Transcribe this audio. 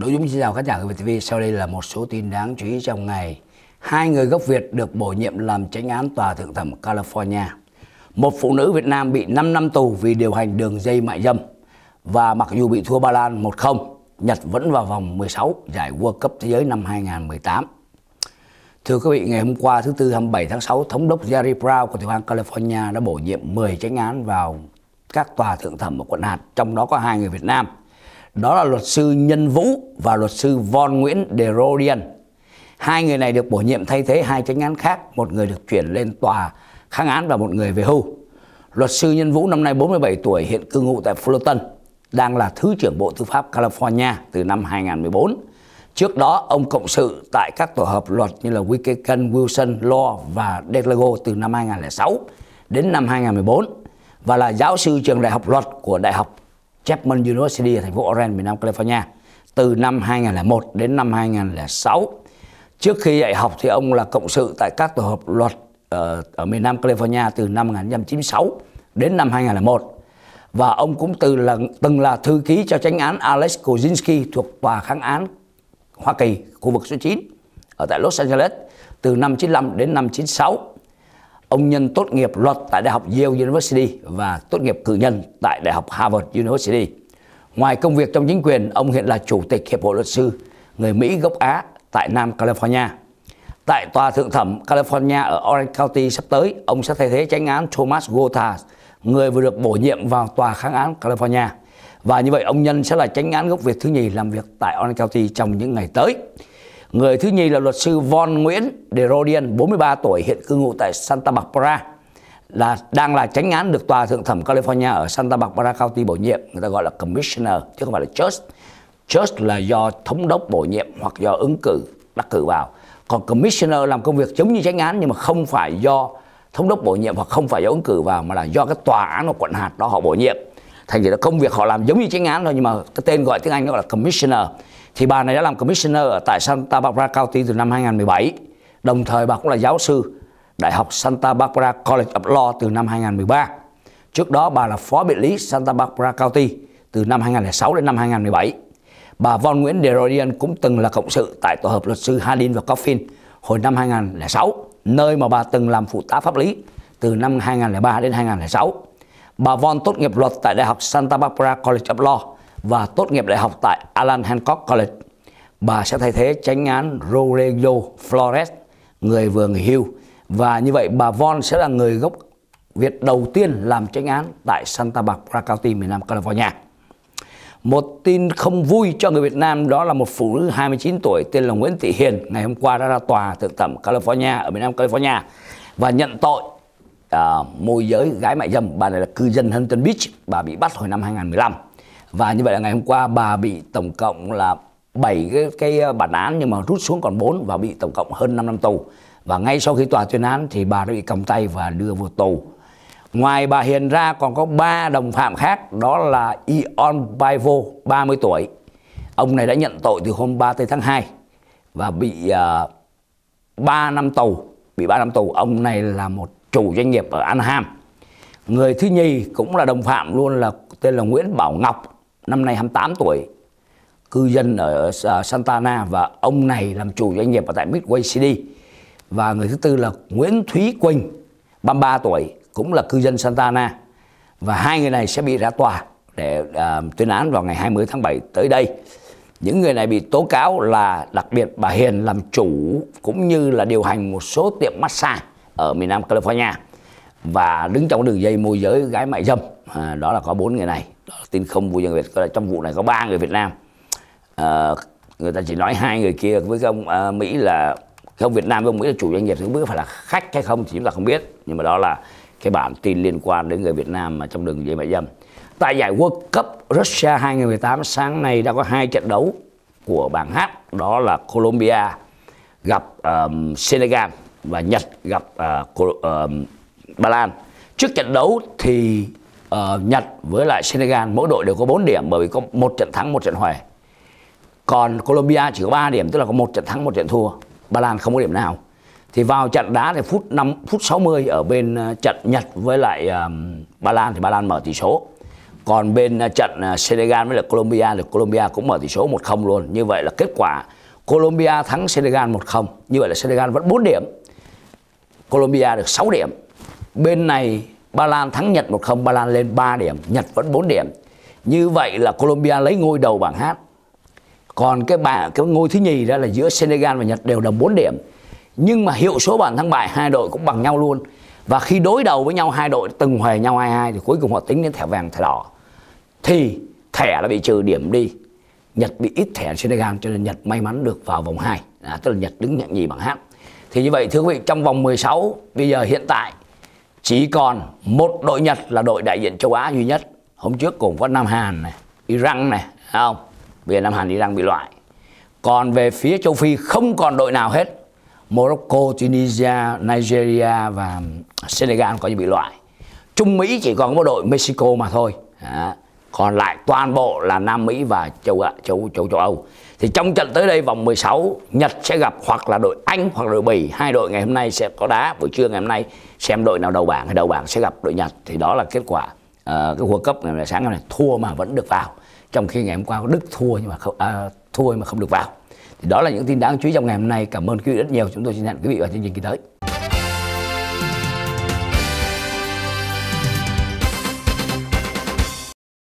Đối với xin chào khán giả của VTV. Sau đây là một số tin đáng chú ý trong ngày. Hai người gốc Việt được bổ nhiệm làm tránh án tòa thượng thẩm California. Một phụ nữ Việt Nam bị 5 năm tù vì điều hành đường dây mại dâm. Và mặc dù bị thua Ba Lan 1-0, Nhật vẫn vào vòng 16 giải World Cup Thế giới năm 2018. Thưa quý vị, ngày hôm qua thứ Tư 27 tháng 6, Thống đốc Jerry Brown của tiểu bang California đã bổ nhiệm 10 tránh án vào các tòa thượng thẩm ở quận hạt, trong đó có hai người Việt Nam – đó là luật sư Nhân Vũ và luật sư Von Nguyễn Derodian. Hai người này được bổ nhiệm thay thế hai tranh án khác, một người được chuyển lên tòa kháng án và một người về hưu. Luật sư Nhân Vũ năm nay 47 tuổi, hiện cư ngụ tại Fullerton, đang là Thứ trưởng Bộ Tư pháp California từ năm 2014. Trước đó, ông cộng sự tại các tổ hợp luật như là Wickegan, Wilson, Law và Delago từ năm 2006 đến năm 2014 và là giáo sư trường đại học luật của Đại học Chapman University ở thành phố Orange, miền Nam California từ năm 2001 đến năm 2006. Trước khi dạy học thì ông là cộng sự tại các tổ hợp luật ở, ờ, ở miền Nam California từ năm 1996 đến năm 2001 và ông cũng từ là từng là thư ký cho tranh án Alex Kozinski thuộc tòa kháng án Hoa Kỳ khu vực số 9 ở tại Los Angeles từ năm 95 đến năm 96 Ông Nhân tốt nghiệp luật tại Đại học Yale University và tốt nghiệp cử nhân tại Đại học Harvard University. Ngoài công việc trong chính quyền, ông hiện là Chủ tịch Hiệp hội Luật sư người Mỹ gốc Á tại Nam California. Tại Tòa Thượng thẩm California ở Orange County sắp tới, ông sẽ thay thế tránh án Thomas Gotha, người vừa được bổ nhiệm vào Tòa Kháng án California. Và như vậy ông Nhân sẽ là tránh án gốc Việt thứ nhì làm việc tại Orange County trong những ngày tới. Người thứ nhì là luật sư Von Nguyễn De Rodian, 43 tuổi, hiện cư ngụ tại Santa Barbara là đang là tránh án được tòa thượng thẩm California ở Santa Barbara County bổ nhiệm, người ta gọi là commissioner chứ không phải là judge. Judge là do thống đốc bổ nhiệm hoặc do ứng cử đắc cử vào. Còn commissioner làm công việc giống như tránh án nhưng mà không phải do thống đốc bổ nhiệm hoặc không phải do ứng cử vào mà là do cái tòa án hoặc quận hạt đó họ bổ nhiệm. Thành ra công việc họ làm giống như tránh án thôi nhưng mà cái tên gọi tiếng Anh nó gọi là commissioner thì bà này đã làm commissioner ở tại Santa Barbara County từ năm 2017 đồng thời bà cũng là giáo sư Đại học Santa Barbara College of Law từ năm 2013 trước đó bà là phó biện lý Santa Barbara County từ năm 2006 đến năm 2017 bà Von Nguyễn Derodian cũng từng là cộng sự tại tổ hợp luật sư Hardin và Coffin hồi năm 2006 nơi mà bà từng làm phụ tá pháp lý từ năm 2003 đến 2006 Bà Von tốt nghiệp luật tại Đại học Santa Barbara College of Law và tốt nghiệp đại học tại Alan Hancock College. Bà sẽ thay thế tránh án Rogelio Flores, người vừa nghỉ hưu. Và như vậy bà Von sẽ là người gốc Việt đầu tiên làm tránh án tại Santa Barbara County, miền Nam California. Một tin không vui cho người Việt Nam đó là một phụ nữ 29 tuổi tên là Nguyễn Thị Hiền ngày hôm qua đã ra tòa thượng thẩm California ở miền Nam California và nhận tội à, môi giới gái mại dâm. Bà này là cư dân Huntington Beach, bà bị bắt hồi năm 2015 và như vậy là ngày hôm qua bà bị tổng cộng là 7 cái, cái ờ, bản án nhưng mà rút xuống còn 4 và bị tổng cộng hơn 5 năm tù. Và ngay sau khi tòa tuyên án thì bà đã bị cầm tay và đưa vào tù. Ngoài bà Hiền ra còn có ba đồng phạm khác đó là Ion Baivo 30 tuổi. Ông này đã nhận tội từ hôm 3 tháng 2 và bị uh, ờ, 3 năm tù, bị 3 năm tù. Ông này là một chủ doanh nghiệp ở An Người thứ nhì cũng là đồng phạm luôn là tên là Nguyễn Bảo Ngọc năm nay 28 tuổi, cư dân ở ờ, Santana và ông này làm chủ doanh nghiệp ở tại Midway City. Và người thứ tư là Nguyễn Thúy Quỳnh, 33 tuổi, cũng là cư dân Santana. Và hai người này sẽ bị ra tòa để uh, tuyên án vào ngày 20 tháng 7 tới đây. Những người này bị tố cáo là đặc biệt bà Hiền làm chủ cũng như là điều hành một số tiệm massage ở miền Nam California và đứng trong đường dây môi giới gái mại dâm. À, đó là có bốn người này tin không vô dân Việt là trong vụ này có ba người Việt Nam à, người ta chỉ nói hai người kia với ông uh, Mỹ là không Việt Nam với ông Mỹ là chủ doanh nghiệp không biết phải là khách hay không thì chúng ta không biết nhưng mà đó là cái bản tin liên quan đến người Việt Nam mà trong đường dây mại dâm tại giải World Cup Russia 2018 sáng nay đã có hai trận đấu của bảng H đó là Colombia gặp um, Senegal và Nhật gặp uh, uh, Ba Lan trước trận đấu thì uh, Nhật với lại Senegal mỗi đội đều có 4 điểm bởi vì có một trận thắng một trận hòa còn Colombia chỉ có 3 điểm tức là có một trận thắng một trận thua Ba Lan không có điểm nào thì vào trận đá thì phút 5 phút 60 ở bên ờ, trận Nhật với lại ờ, Ba Lan thì Ba Lan mở tỷ số còn bên trận Senegal với lại Colombia thì Colombia cũng mở tỷ số 1-0 luôn như vậy là kết quả Colombia thắng Senegal 1-0 như vậy là Senegal vẫn 4 điểm Colombia được 6 điểm bên này Ba Lan thắng Nhật 1-0, Ba Lan lên 3 điểm, Nhật vẫn 4 điểm. Như vậy là Colombia lấy ngôi đầu bảng H. Còn cái bảng cái ngôi thứ nhì đó là giữa Senegal và Nhật đều đồng 4 điểm. Nhưng mà hiệu số bàn thắng bại hai đội cũng bằng nhau luôn. Và khi đối đầu với nhau hai đội từng hòa nhau 2-2 thì cuối cùng họ tính đến thẻ vàng thẻ đỏ. Thì thẻ đã bị trừ điểm đi. Nhật bị ít thẻ Senegal cho nên Nhật may mắn được vào vòng 2. À, tức là Nhật đứng hạng nhì bảng H. Thì như vậy thưa quý vị trong vòng 16 bây giờ hiện tại chỉ còn một đội Nhật là đội đại diện châu Á duy nhất hôm trước cùng với Nam Hàn này Iran này không về Nam Hàn Iran bị loại còn về phía châu Phi không còn đội nào hết Morocco, Tunisia, Nigeria và Senegal có như bị loại. Trung Mỹ chỉ còn có một đội Mexico mà thôi. Đó còn lại toàn bộ là Nam Mỹ và châu Á, châu châu châu Âu. Thì trong trận tới đây vòng 16, Nhật sẽ gặp hoặc là đội Anh hoặc là đội Bỉ. Hai đội ngày hôm nay sẽ có đá buổi trưa ngày hôm nay xem đội nào đầu bảng hay đầu bảng sẽ gặp đội Nhật thì đó là kết quả uh, cái World Cup ngày hôm nay sáng ngày hôm nay thua mà vẫn được vào. Trong khi ngày hôm qua Đức thua nhưng mà không à, thua mà không được vào. Thì đó là những tin đáng chú ý trong ngày hôm nay. Cảm ơn quý vị rất nhiều. Chúng tôi xin hẹn quý vị vào chương trình kỳ tới.